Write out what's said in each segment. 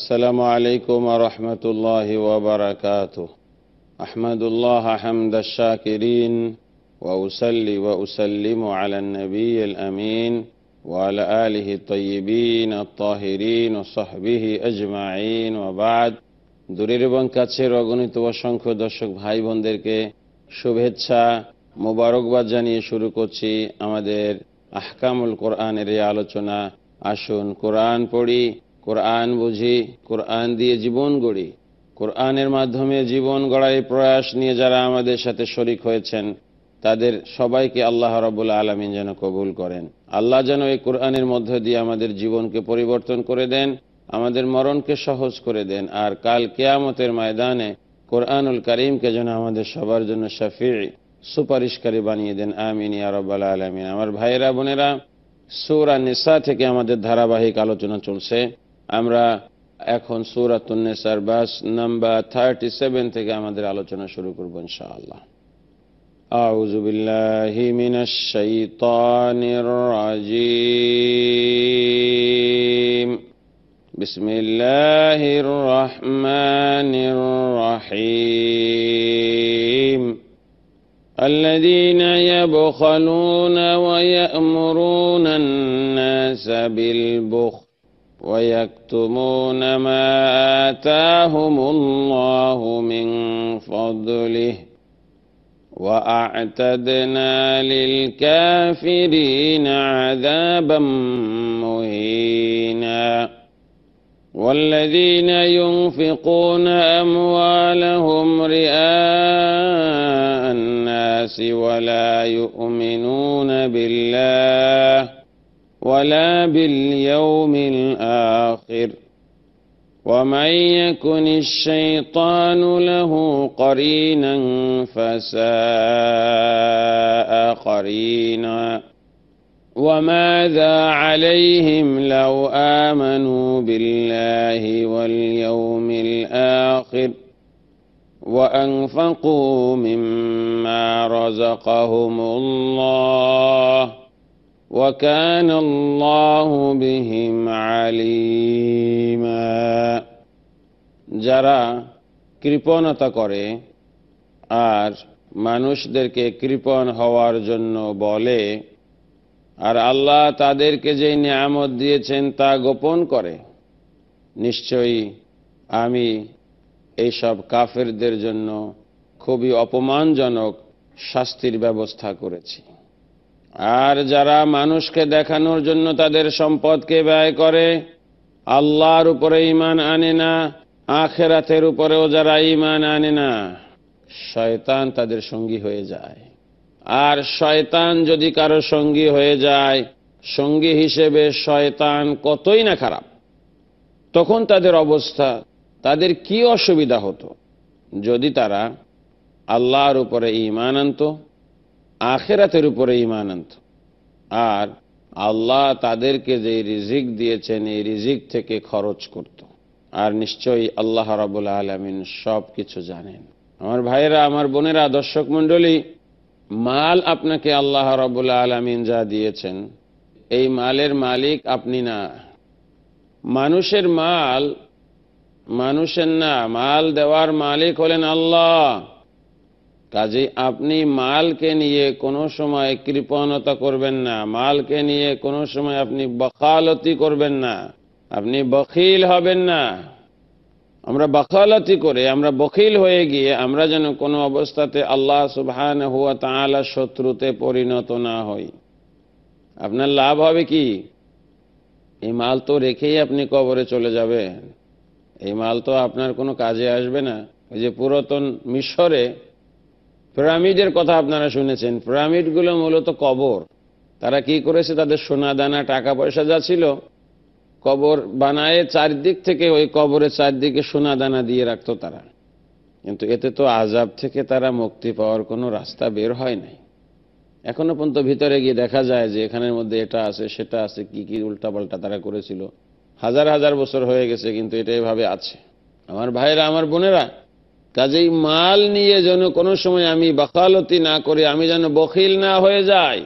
السلام عليكم ورحمة الله وبركاته أحمد الله حمد الشاكرين وأسلي وأسلم على النبي الأمين وعلى آله الطيبين الطاهرين وصحبه أجمعين وبعد দূরের এবং কাছের অগণিত অসংখ্য দর্শক ভাই বোনদেরকে শুভেচ্ছা মোবারকবাদ জানিয়ে শুরু করছি আমাদের আহকামুল কোরআনের এই আলোচনা আসুন কোরআন পড়ি কোরআন বুঝি কোরআন দিয়ে জীবন গড়ি কোরআনের মাধ্যমে জীবন গড়াই প্রয়াস নিয়ে যারা আমাদের সাথে শরিক হয়েছেন তাদের সবাইকে আল্লাহ রবুল্লা আলমিন যেন কবুল করেন আল্লাহ যেন এই কোরআনের মধ্য দিয়ে আমাদের জীবনকে পরিবর্তন করে দেন আমাদের মরণকে সহজ করে দেন আর কাল কেয়ামতের ময়দানে কোরআনুল করিমকে যেন আমাদের সবার জন্য সাফি সুপারিশকারী বানিয়ে দেন আমিন ইয়ারবাল আলমিন আমার ভাইয়েরা বোনেরা সুরা নিসা থেকে আমাদের ধারাবাহিক আলোচনা চলছে আমরা এখন সুরাতনেসার বাস নাম্বার থার্টি সেভেন থেকে আমাদের আলোচনা শুরু করব ইনশাআল্লাহ أعوذ بالله من الشيطان الرجيم بسم الله الرحمن الرحيم الذين يبخلون ويأمرون الناس بالبخل ويكتمون ما آتاهم الله من فضله وأعتدنا للكافرين عذابا مهينا والذين ينفقون أموالهم رئاء الناس ولا يؤمنون بالله ولا باليوم الآخر ومن يكن الشيطان له قرينا فساء قرينا وماذا عليهم لو آمنوا بالله واليوم الآخر وأنفقوا مما رزقهم الله وكان الله بهم عليما যারা কৃপণতা করে আর মানুষদেরকে কৃপণ হওয়ার জন্য বলে আর আল্লাহ তাদেরকে যে নিয়ামত দিয়েছেন তা গোপন করে নিশ্চয়ই আমি এইসব কাফেরদের জন্য খুবই অপমানজনক শাস্তির ব্যবস্থা করেছি আর যারা মানুষকে দেখানোর জন্য তাদের সম্পদকে ব্যয় করে আল্লাহর উপরে ইমান আনে না আখেরাতের উপরেও যারা ইমান আনে না শয়তান তাদের সঙ্গী হয়ে যায় আর শয়তান যদি কারো সঙ্গী হয়ে যায় সঙ্গী হিসেবে শয়তান কতই না খারাপ তখন তাদের অবস্থা তাদের কি অসুবিধা হতো যদি তারা আল্লাহর উপরে ইমান আনত আখেরাতের উপরে ইমান আনত আর আল্লাহ তাদেরকে যে রিজিক দিয়েছেন এই রিজিক থেকে খরচ করত আর নিশ্চয়ই আল্লাহ রাবুল আলমিন সব কিছু জানেন আমার ভাইয়েরা আমার বোনেরা দর্শক মণ্ডলী মাল আপনাকে আল্লাহ রাবুল আলমিন যা দিয়েছেন এই মালের মালিক আপনি না মানুষের মাল মানুষের না মাল দেওয়ার মালিক হলেন আল্লাহ কাজে আপনি মালকে নিয়ে কোনো সময় কৃপণতা করবেন না মালকে নিয়ে কোনো সময় আপনি বখালতি করবেন না আপনি বখিল হবেন না আমরা বখালতি করে আমরা বখিল হয়ে গিয়ে আমরা যেন কোনো অবস্থাতে আল্লাহ সুবহান হুয়া তাঁলা শত্রুতে পরিণত না হই আপনার লাভ হবে কি এই মাল তো রেখেই আপনি কবরে চলে যাবেন এই মাল তো আপনার কোনো কাজে আসবে না ওই যে পুরাতন মিশরে পিরামিডের কথা আপনারা শুনেছেন পিরামিডগুলো মূলত কবর তারা কি করেছে তাদের সোনা দানা টাকা পয়সা যা ছিল কবর বানায় চারদিক থেকে ওই কবরের চারদিকে সোনা দানা দিয়ে রাখতো তারা কিন্তু এতে তো আজাব থেকে তারা মুক্তি পাওয়ার কোনো রাস্তা বের হয় নাই এখনো পর্যন্ত ভিতরে গিয়ে দেখা যায় যে এখানের মধ্যে এটা আছে সেটা আছে কি কি উল্টাপাল্টা তারা করেছিল হাজার হাজার বছর হয়ে গেছে কিন্তু এটা এভাবে আছে আমার ভাইরা আমার বোনেরা কাজেই মাল নিয়ে যেন কোনো সময় আমি বাকালতি না করে আমি যেন বখিল না হয়ে যাই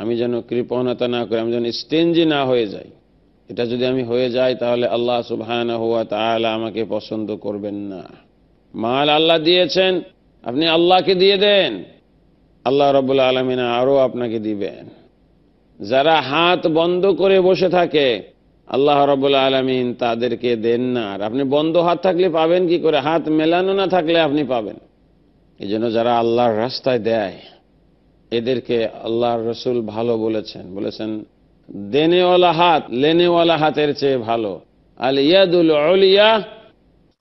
আমি যেন কৃপণতা না করি আমি যেন স্টেঞ্জি না হয়ে যাই এটা যদি আমি হয়ে যাই তাহলে আল্লাহ সুবহান হওয়া তাহলে আমাকে পছন্দ করবেন না মাল আল্লাহ দিয়েছেন আপনি আল্লাহকে দিয়ে দেন আল্লাহ রবুল আলমিনা আরও আপনাকে দিবেন যারা হাত বন্ধ করে বসে থাকে আল্লাহ রবুল আলমিন তাদেরকে দেন না আর আপনি বন্ধ হাত থাকলে পাবেন কি করে হাত মেলানো না থাকলে আপনি পাবেন এই জন্য যারা আল্লাহর রাস্তায় দেয় এদেরকে আল্লাহর রসুল ভালো বলেছেন বলেছেন দেনেওয়ালা হাত লেনেওয়ালা হাতের চেয়ে ভালো আল ইয়াদুল অলিয়া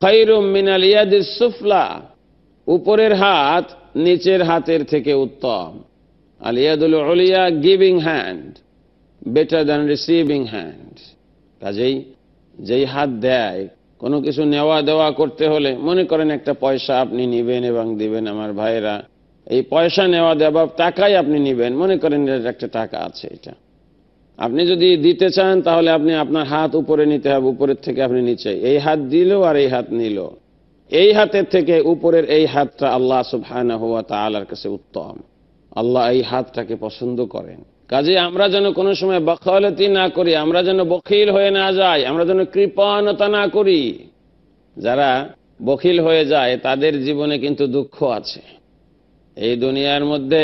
খৈরুম মিনাল ইয়াদিস সুফলা উপরের হাত নিচের হাতের থেকে উত্তম আল ইয়াদুল অলিয়া giving hand better than receiving hand কাজেই যেই হাত দেয় কোনো কিছু নেওয়া দেওয়া করতে হলে মনে করেন একটা পয়সা আপনি নিবেন এবং দিবেন আমার ভাইরা এই পয়সা নেওয়া দেওয়া টাকাই আপনি নিবেন মনে করেন একটা টাকা আছে এটা আপনি যদি দিতে চান তাহলে আপনি আপনার হাত উপরে নিতে হবে উপরের থেকে আপনি নিচে এই হাত দিল আর এই হাত নিল এই হাতের থেকে উপরের এই হাতটা আল্লাহ হওয়া তা আল্লাহর কাছে উত্তম আল্লাহ এই হাতটাকে পছন্দ করেন কাজে আমরা যেন কোনো সময় বখলতি না করি আমরা যেন বখিল হয়ে না যাই আমরা যেন কৃপণতা না করি যারা বখিল হয়ে যায় তাদের জীবনে কিন্তু দুঃখ আছে এই দুনিয়ার মধ্যে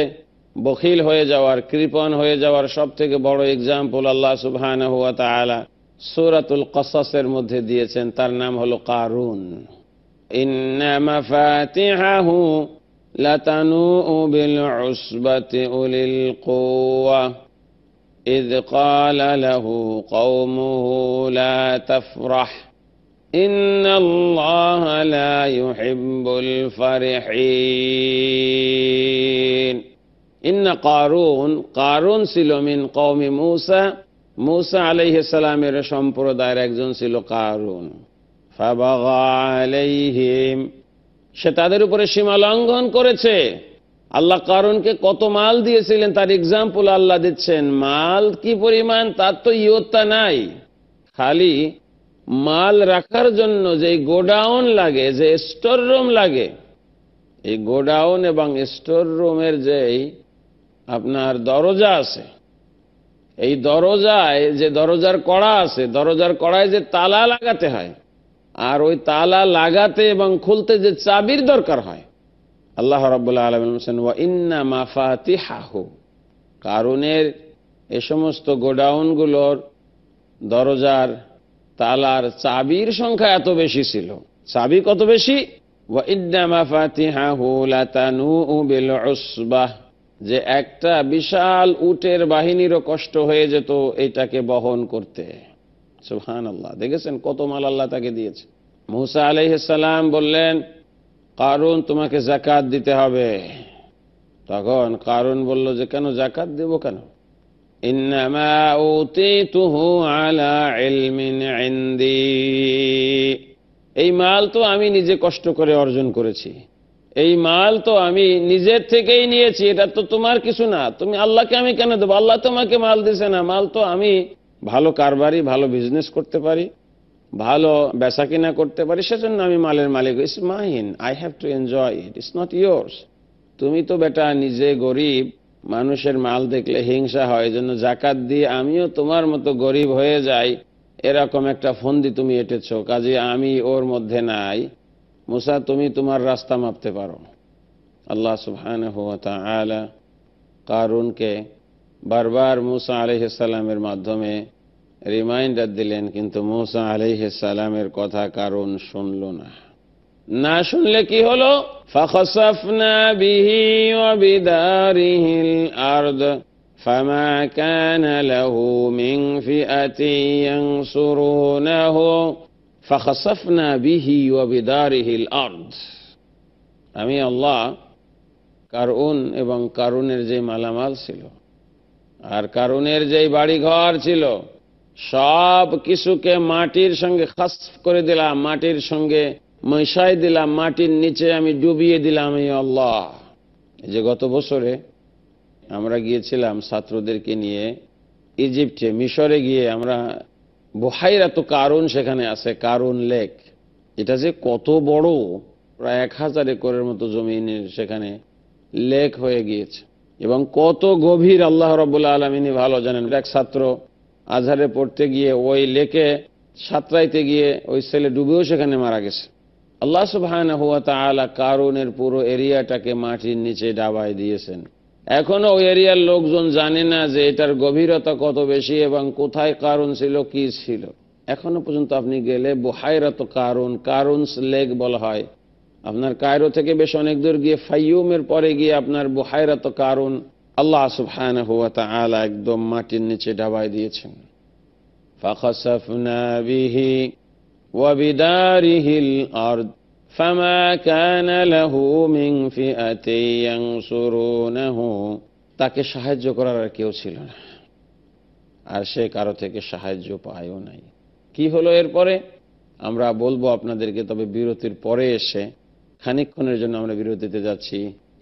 বখিল হয়ে যাওয়ার কৃপণ হয়ে যাওয়ার সব থেকে বড় এক্সাম্পল আল্লাহ সুবহান হুয়া তালা সুরাতুল কসাসের মধ্যে দিয়েছেন তার নাম হলো কারুন ইন্না لتنوء بالعصبة أولي القوة إذ قال له قومه لا تفرح إن الله لا يحب الفرحين إن قارون قارون سلو من قوم موسى موسى عليه السلام رشم برو داير اكزون سلو قارون فبغى عليهم সে তাদের উপরে সীমা লঙ্ঘন করেছে আল্লাহ কারণকে কত মাল দিয়েছিলেন তার এক্সাম্পল আল্লাহ দিচ্ছেন মাল কি পরিমাণ তার তো ইয়ত্তা নাই খালি মাল রাখার জন্য যে গোডাউন লাগে যে স্টোর রুম লাগে এই গোডাউন এবং স্টোর রুমের যেই আপনার দরজা আছে এই দরজায় যে দরজার কড়া আছে দরজার কড়ায় যে তালা লাগাতে হয় আর ওই তালা লাগাতে এবং খুলতে যে চাবির দরকার হয় আল্লাহ রবাহ আলমেন ওয়া ইন্না মাফাতি হাহু কারণের এ সমস্ত গোডাউনগুলোর দরজার তালার চাবির সংখ্যা এত বেশি ছিল চাবি কত বেশি যে একটা বিশাল উটের বাহিনীরও কষ্ট হয়ে যেত এটাকে বহন করতে সুহান আল্লাহ দেখেছেন কত মাল আল্লাহ তাকে দিয়েছে মুসা আলহিসাল্লাম বললেন কারুন তোমাকে জাকাত দিতে হবে তখন কারুন বলল যে কেন জাকাত দেব কেন এই মাল তো আমি নিজে কষ্ট করে অর্জন করেছি এই মাল তো আমি নিজের থেকেই নিয়েছি এটা তো তোমার কিছু না তুমি আল্লাহকে আমি কেন দেবো আল্লাহ তোমাকে মাল দিছে না মাল তো আমি ভালো কারবারি ভালো বিজনেস করতে পারি ভালো বেচা কিনা করতে পারি সেজন্য আমি মালের মালিক it's mine I have to enjoy it is not yours তুমি তো বেটা নিজে গরিব মানুষের মাল দেখলে হিংসা হয় জন্য জাকাত দিয়ে আমিও তোমার মতো গরিব হয়ে যাই এরকম একটা ফন্দি তুমি এটেছ কাজে আমি ওর মধ্যে নাই মুসা তুমি তোমার রাস্তা মাপতে পারো আল্লাহ সুবহান হুয়া কারুনকে বারবার মুসা আলিহাল্লামের মাধ্যমে রিমাইন্ডার দিলেন কিন্তু মুসা আলিহাল্লামের কথা কারণ শুনল না না শুনলে কি হলো فما كان له من فئة ينصرونه فخسفنا به وبداره الأرض আমি আল্লাহ কারণ এবং কারণের যে মালামাল ছিল আর কারুনের যেই ঘর ছিল সব কিছুকে মাটির সঙ্গে খাস করে দিলাম মাটির সঙ্গে মশাই দিলাম মাটির নিচে আমি ডুবিয়ে দিলাম এই আল্লাহ যে গত বছরে আমরা গিয়েছিলাম ছাত্রদেরকে নিয়ে ইজিপ্টে মিশরে গিয়ে আমরা বহাইরা তো কারণ সেখানে আছে কারণ লেক এটা যে কত বড় প্রায় এক হাজার একরের মতো জমি সেখানে লেক হয়ে গিয়েছে এবং কত গভীর আল্লাহ রবুল্লা আলমিনী ভালো জানেন এক ছাত্র আজহারে পড়তে গিয়ে ওই লেকে সাঁতরাইতে গিয়ে ওই ছেলে ডুবেও সেখানে মারা গেছে আল্লাহ সুবাহান হুয়া তালা কারুনের পুরো এরিয়াটাকে মাটির নিচে ডাবাই দিয়েছেন এখনো ওই এরিয়ার লোকজন জানে না যে এটার গভীরতা কত বেশি এবং কোথায় কারণ ছিল কি ছিল এখনো পর্যন্ত আপনি গেলে বোহাইরত কারণ কারণস লেক বলা হয় আপনার কায়রো থেকে বেশ অনেক দূর গিয়ে ফাইয়ুমের পরে গিয়ে আপনার বুহায়রাত কারণ আল্লাহ সুফায়ন হুয়া আলা একদম মাটির নিচে ডাবাই দিয়েছেন তাকে সাহায্য করার আর কেউ ছিল না আর সে কারো থেকে সাহায্য পায়ও নাই কি হলো এরপরে আমরা বলবো আপনাদেরকে তবে বিরতির পরে এসে খানিক্ষণের জন্য আমরা বিরতিতে যাচ্ছি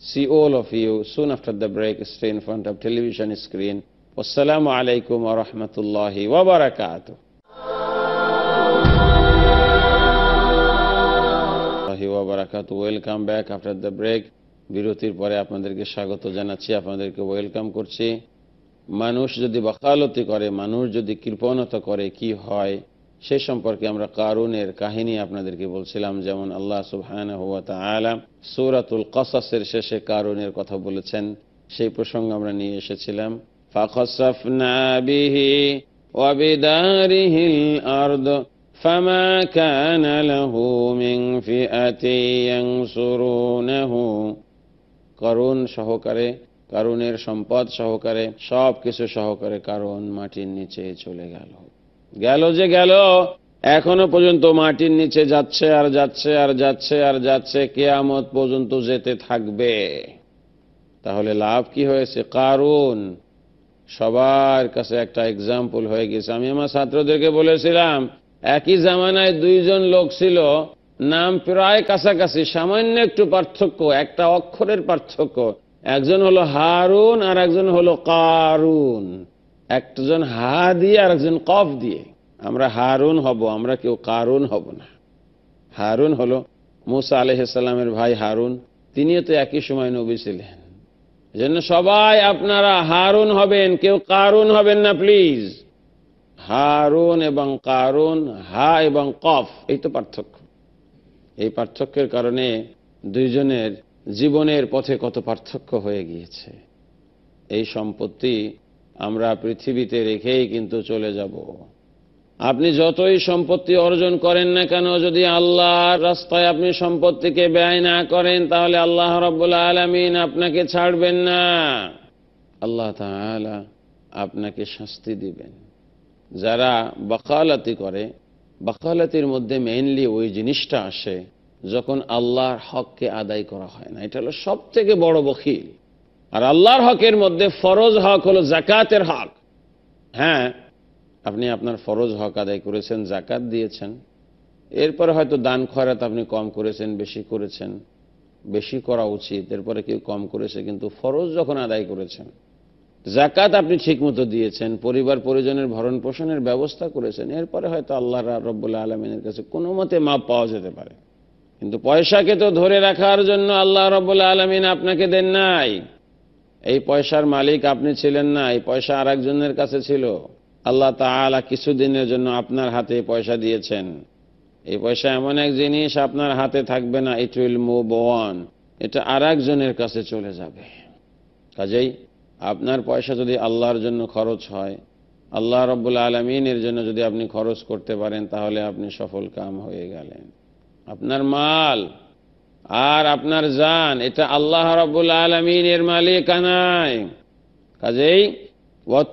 see all of you soon after the break stay in front of television screen আসসালামু আলাইকুম আরহামতুল্লাহি ওবরাকাত ওবরাকাত welcome back after the break বিরতির পরে আপনাদেরকে স্বাগত জানাচ্ছি আপনাদেরকে ওয়েলকাম করছি মানুষ যদি বকালতি করে মানুষ যদি কৃপণতা করে কি হয় সে সম্পর্কে আমরা কারুনের কাহিনী আপনাদেরকে বলছিলাম যেমন আল্লাহ সুহান সুরাতুল কসাসের শেষে কারুনের কথা বলেছেন সেই প্রসঙ্গ আমরা নিয়ে এসেছিলাম ফাখসফনা করুণ সহকারে কারুনের সম্পদ সহকারে সব কিছু সহকারে কারণ মাটির নিচে চলে গেল গেল যে গেল এখনো পর্যন্ত মাটির নিচে যাচ্ছে আর যাচ্ছে আর যাচ্ছে আর যাচ্ছে কেয়ামত পর্যন্ত যেতে থাকবে তাহলে লাভ কি হয়েছে কারণ সবার কাছে একটা এক্সাম্পল হয়ে গেছে আমি আমার ছাত্রদেরকে বলেছিলাম একই জামানায় দুইজন লোক ছিল নাম প্রায় কাছাকাছি সামান্য একটু পার্থক্য একটা অক্ষরের পার্থক্য একজন হলো হারুন আর একজন হলো কারুন একজন হা দিয়ে আর একজন কফ দিয়ে আমরা হারুন হব আমরা কেউ কারুন হব না হারুন হল মুসা আলহিসাল্লামের ভাই হারুন তিনিও তো একই সময় নবী ছিলেন জন্য সবাই আপনারা হারুন হবেন কেউ কারুন হবেন না প্লিজ হারুন এবং কারুন হা এবং কফ এই তো পার্থক্য এই পার্থক্যের কারণে দুইজনের জীবনের পথে কত পার্থক্য হয়ে গিয়েছে এই সম্পত্তি আমরা পৃথিবীতে রেখেই কিন্তু চলে যাব আপনি যতই সম্পত্তি অর্জন করেন না কেন যদি আল্লাহর রাস্তায় আপনি সম্পত্তিকে ব্যয় না করেন তাহলে আল্লাহ রব্বুল্লা আলমিন আপনাকে ছাড়বেন না আল্লাহ তালা আপনাকে শাস্তি দিবেন যারা বকালাতি করে বকালাতির মধ্যে মেইনলি ওই জিনিসটা আসে যখন আল্লাহর হককে আদায় করা হয় না এটা হলো সব থেকে বড় বকিল আর আল্লাহর হকের মধ্যে ফরজ হক হলো জাকাতের হক হ্যাঁ আপনি আপনার ফরজ হক আদায় করেছেন জাকাত দিয়েছেন এরপরে হয়তো দান খয়রাত আপনি কম করেছেন বেশি করেছেন বেশি করা উচিত এরপরে কেউ কম করেছে কিন্তু ফরজ যখন আদায় করেছেন জাকাত আপনি ঠিকমতো দিয়েছেন পরিবার পরিজনের ভরণ পোষণের ব্যবস্থা করেছেন এরপরে হয়তো আল্লাহ রব্বুল্লা আলমিনের কাছে কোনো মতে মাপ পাওয়া যেতে পারে কিন্তু পয়সাকে তো ধরে রাখার জন্য আল্লাহ রব্বুল্লা আলমিন আপনাকে দেন নাই এই পয়সার মালিক আপনি ছিলেন না এই পয়সা আর একজনের কাছে ছিল আল্লাহ তালা কিছুদিনের জন্য আপনার হাতে পয়সা দিয়েছেন এই পয়সা এমন এক জিনিস আপনার হাতে থাকবে না ইট উইল মুভ অন এটা আর একজনের কাছে চলে যাবে কাজেই আপনার পয়সা যদি আল্লাহর জন্য খরচ হয় আল্লাহ রব্বুল আলমিনের জন্য যদি আপনি খরচ করতে পারেন তাহলে আপনি সফল কাম হয়ে গেলেন আপনার মাল আর আপনার জান এটা আল্লাহ রাবুল আলমিনের মালিকানায় কাজেই আর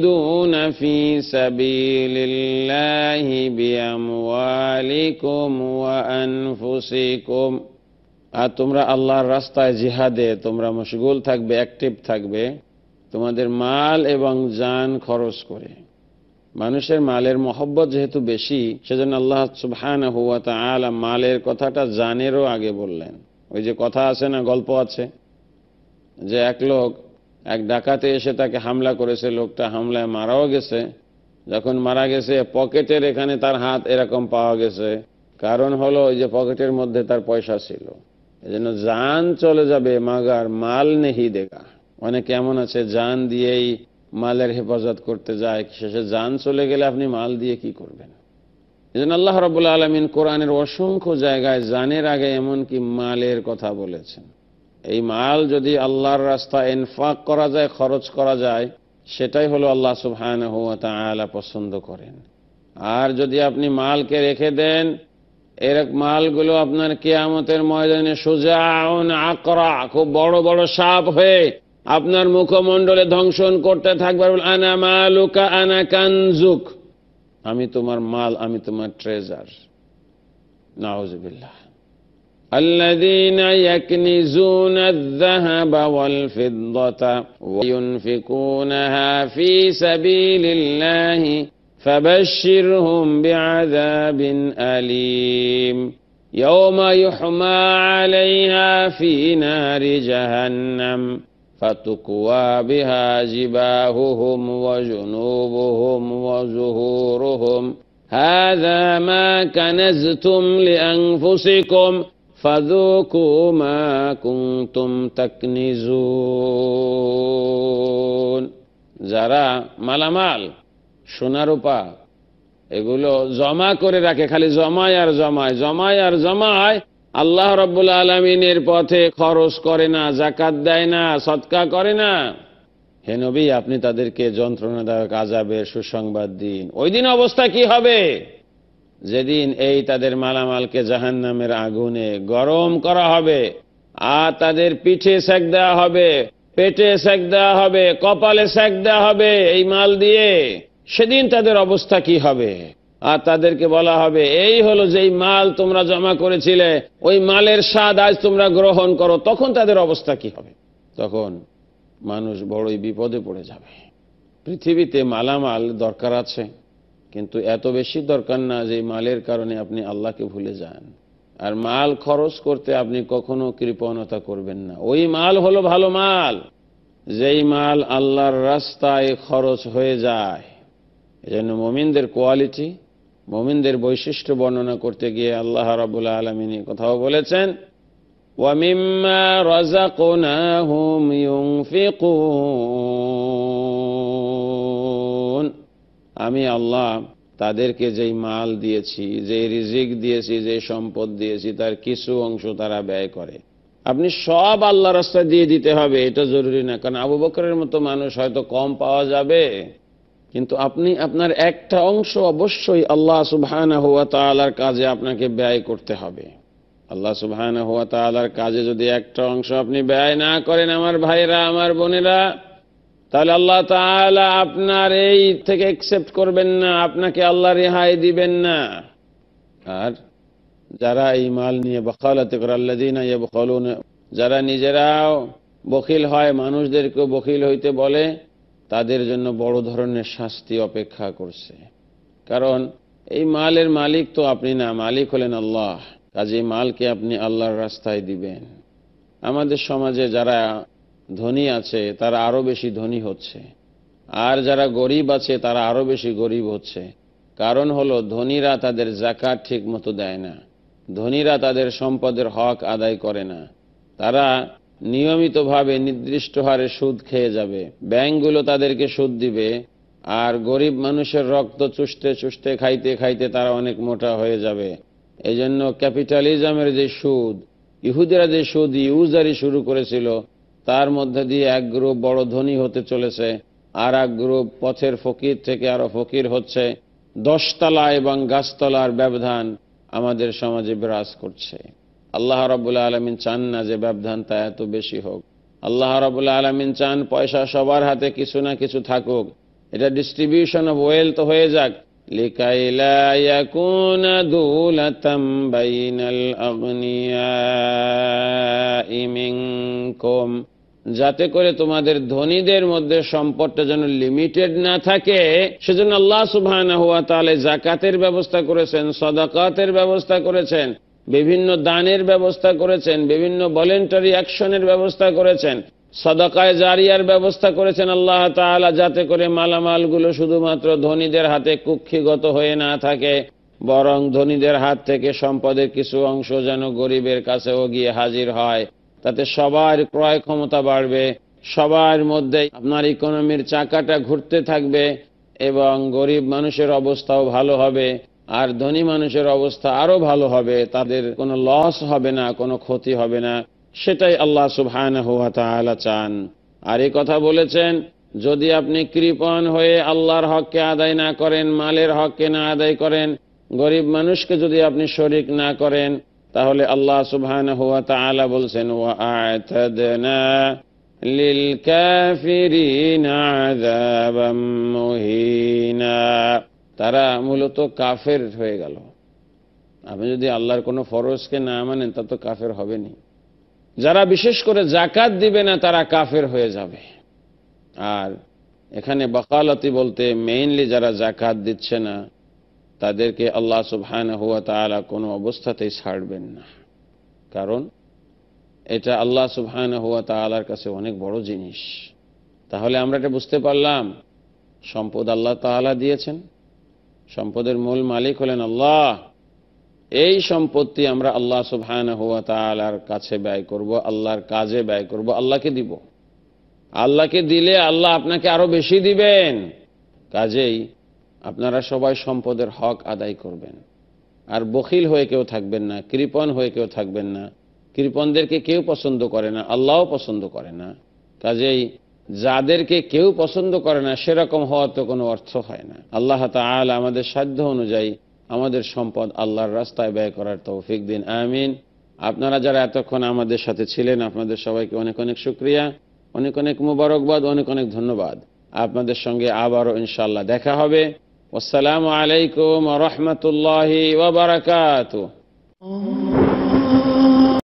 তোমরা আল্লাহর রাস্তায় জিহাদে তোমরা মশগুল থাকবে অ্যাক্টিভ থাকবে তোমাদের মাল এবং যান খরচ করে মানুষের মালের মহব্বত যেহেতু বেশি সেজন্য আল্লাহ সুবহান হুয়া তালা মালের কথাটা জানেরও আগে বললেন ওই যে কথা আছে না গল্প আছে যে এক লোক এক ডাকাতে এসে তাকে হামলা করেছে লোকটা হামলায় মারাও গেছে যখন মারা গেছে পকেটের এখানে তার হাত এরকম পাওয়া গেছে কারণ হলো ওই যে পকেটের মধ্যে তার পয়সা ছিল এই জন্য যান চলে যাবে মাগার মাল নেহি দেখা অনেকে এমন আছে যান দিয়েই মালের হেফাজত করতে যায় শেষে যান চলে গেলে আপনি মাল দিয়ে কি করবেন এজন্য আল্লাহ রবুল্লা আলমিন কোরআনের অসংখ্য জায়গায় জানের আগে এমনকি মালের কথা বলেছেন এই মাল যদি আল্লাহর রাস্তা এনফাক করা যায় খরচ করা যায় সেটাই হলো আল্লাহ সুহান হুয়া পছন্দ করেন আর যদি আপনি মালকে রেখে দেন এরক মালগুলো আপনার কেয়ামতের ময়দানে সোজা আকরা খুব বড় বড় সাপ হয়ে আপনার মুখমণ্ডলে ধ্বংসন করতে থাকবে আনা মালুকা আনা কানজুক আমি তোমার মাল আমি তোমার ট্রেজার নাউজবিল্লাহ الذين يكنزون الذهب والفضة وينفقونها في سبيل الله فبشرهم بعذاب أليم يوم يحمى عليها في نار جهنم فتكوى بها جباههم وجنوبهم وزهورهم هذا ما كنزتم لأنفسكم فذوقوا ما كنتم تكنزون যারা মালামাল সোনা রূপা এগুলো জমা করে রাখে খালি জমায় আর জমায় জমায় আর জমায় আল্লাহ রব্বুল আলমিনের পথে খরচ করে না জাকাত দেয় না সৎকা করে না হে নবী আপনি তাদেরকে যন্ত্রণাদায়ক আজাবের সুসংবাদ দিন ওই দিন অবস্থা কি হবে যেদিন এই তাদের মালামালকে জাহান নামের আগুনে গরম করা হবে আর তাদের পিঠে সেক দেওয়া হবে পেটে সেক দেওয়া হবে কপালে সেক দেওয়া হবে এই মাল দিয়ে সেদিন তাদের অবস্থা কি হবে আর তাদেরকে বলা হবে এই হলো যেই মাল তোমরা জমা করেছিলে ওই মালের স্বাদ আজ তোমরা গ্রহণ করো তখন তাদের অবস্থা কি হবে তখন মানুষ বড়ই বিপদে পড়ে যাবে পৃথিবীতে মালামাল দরকার আছে কিন্তু এত বেশি দরকার না যে মালের কারণে আপনি আল্লাহকে ভুলে যান আর মাল খরচ করতে আপনি কখনো কৃপণতা করবেন না ওই মাল হলো ভালো মাল যেই মাল আল্লাহর রাস্তায় খরচ হয়ে যায় এজন্য মোমিনদের কোয়ালিটি মোমিনদের বৈশিষ্ট্য বর্ণনা করতে গিয়ে আল্লাহ রাবুল আলমিনী কথাও বলেছেন আমি আল্লাহ তাদেরকে যেই মাল দিয়েছি যেই রিজিক দিয়েছি যে সম্পদ দিয়েছি তার কিছু অংশ তারা ব্যয় করে আপনি সব আল্লাহ রাস্তা দিয়ে দিতে হবে এটা জরুরি না কারণ আবু বকরের মতো মানুষ হয়তো কম পাওয়া যাবে কিন্তু আপনি আপনার একটা অংশ অবশ্যই আল্লাহ সুবহান হুয়া তালার কাজে আপনাকে ব্যয় করতে হবে আল্লাহ সুবহান হুয়া তালার কাজে যদি একটা অংশ আপনি ব্যয় না করেন আমার ভাইরা আমার বোনেরা তাহলে আল্লাহ তালা আপনার এই থেকে একসেপ্ট করবেন না আপনাকে আল্লাহ রেহাই দিবেন না আর যারা এই মাল নিয়ে বখালাতে করে আল্লাদিনা ইয়ে বকালুন যারা নিজেরাও বকিল হয় মানুষদেরকেও বকিল হইতে বলে তাদের জন্য বড় ধরনের শাস্তি অপেক্ষা করছে কারণ এই মালের মালিক তো আপনি না মালিক হলেন আল্লাহ কাজে মালকে আপনি আল্লাহর রাস্তায় দিবেন আমাদের সমাজে যারা ধনী আছে তারা আরও বেশি ধনী হচ্ছে আর যারা গরিব আছে তারা আরও বেশি গরিব হচ্ছে কারণ হলো ধনীরা তাদের জাকাত ঠিক মতো দেয় না ধনীরা তাদের সম্পদের হক আদায় করে না তারা নিয়মিতভাবে নির্দিষ্ট হারে সুদ খেয়ে যাবে ব্যাংকগুলো তাদেরকে সুদ দিবে আর গরিব মানুষের রক্ত চুষতে চুষতে খাইতে খাইতে তারা অনেক মোটা হয়ে যাবে এজন্য ক্যাপিটালিজমের যে সুদ ইহুদিরা যে সুদ ইউজারি শুরু করেছিল তার মধ্যে দিয়ে এক গ্রুপ বড় ধনী হতে চলেছে আর এক গ্রুপ পথের ফকির থেকে আরো ফকির হচ্ছে দশতলা এবং গাছতলার ব্যবধান আমাদের সমাজে বিরাজ করছে আল্লাহ রবুল্লা আলমিন চান না যে ব্যবধান তা এত বেশি হোক আল্লাহ রবুল্লা আলমিন চান পয়সা সবার হাতে কিছু না কিছু থাকুক এটা ডিস্ট্রিবিউশন অফ ওয়েলথ হয়ে যাক যাতে করে তোমাদের ধনীদের মধ্যে সম্পদটা যেন লিমিটেড না থাকে সেজন্য আল্লাহ সুবাহ জাকাতের ব্যবস্থা করেছেন সদাকাতের ব্যবস্থা করেছেন বিভিন্ন দানের ব্যবস্থা করেছেন বিভিন্ন ভলেন্টারি অ্যাকশনের ব্যবস্থা করেছেন সদাকায় জারিয়ার ব্যবস্থা করেছেন আল্লাহ তালা যাতে করে মালামালগুলো শুধুমাত্র ধনীদের হাতে কুক্ষিগত হয়ে না থাকে বরং ধনীদের হাত থেকে সম্পদের কিছু অংশ যেন গরিবের কাছেও গিয়ে হাজির হয় তাতে সবার ক্রয় ক্ষমতা বাড়বে সবার মধ্যে আপনার ইকোনমির চাকাটা ঘুরতে থাকবে এবং গরিব মানুষের অবস্থাও ভালো হবে আর ধনী মানুষের অবস্থা আরো ভালো হবে তাদের কোনো লস হবে না কোনো ক্ষতি হবে না সেটাই আল্লাহ সুবহান চান আর এই কথা বলেছেন যদি আপনি কৃপণ হয়ে আল্লাহর হককে আদায় না করেন মালের হককে না আদায় করেন গরিব মানুষকে যদি আপনি শরিক না করেন তাহলে আল্লাহ সুবহান হুয়া তালা বলছেন লিল কাফিরিন আযাবাম তারা মূলত কাফের হয়ে গেল আপনি যদি আল্লাহর কোনো ফরজকে না মানেন তা তো কাফের হবেনি যারা বিশেষ করে জাকাত দিবে না তারা কাফের হয়ে যাবে আর এখানে বকালতি বলতে মেইনলি যারা জাকাত দিচ্ছে না তাদেরকে আল্লাহ সুবহান হুয়া তারা কোনো অবস্থাতেই ছাড়বেন না কারণ এটা আল্লাহ সুবহান হুয়া তালার কাছে অনেক বড় জিনিস তাহলে আমরা এটা বুঝতে পারলাম সম্পদ আল্লাহ তালা দিয়েছেন সম্পদের মূল মালিক হলেন আল্লাহ এই সম্পত্তি আমরা আল্লাহ সুবহান হুয়া তালার কাছে ব্যয় করব আল্লাহর কাজে ব্যয় করব আল্লাহকে দিব আল্লাহকে দিলে আল্লাহ আপনাকে আরো বেশি দিবেন কাজেই আপনারা সবাই সম্পদের হক আদায় করবেন আর বখিল হয়ে কেউ থাকবেন না কৃপন হয়ে কেউ থাকবেন না কৃপনদেরকে কেউ পছন্দ করে না আল্লাহও পছন্দ করে না কাজেই যাদেরকে কেউ পছন্দ করে না সেরকম হওয়া তো কোনো অর্থ হয় না আল্লাহ তাল আমাদের সাধ্য অনুযায়ী আমাদের সম্পদ আল্লাহর রাস্তায় ব্যয় করার তৌফিক দিন আমিন আপনারা যারা এতক্ষণ আমাদের সাথে ছিলেন আপনাদের সবাইকে অনেক অনেক শুক্রিয়া অনেক অনেক মুবারকবাদ অনেক অনেক ধন্যবাদ আপনাদের সঙ্গে আবারও ইনশাল্লাহ দেখা হবে আসসালামু আলাইকুম রহমতুল্লাহ ওবরাকাত Oh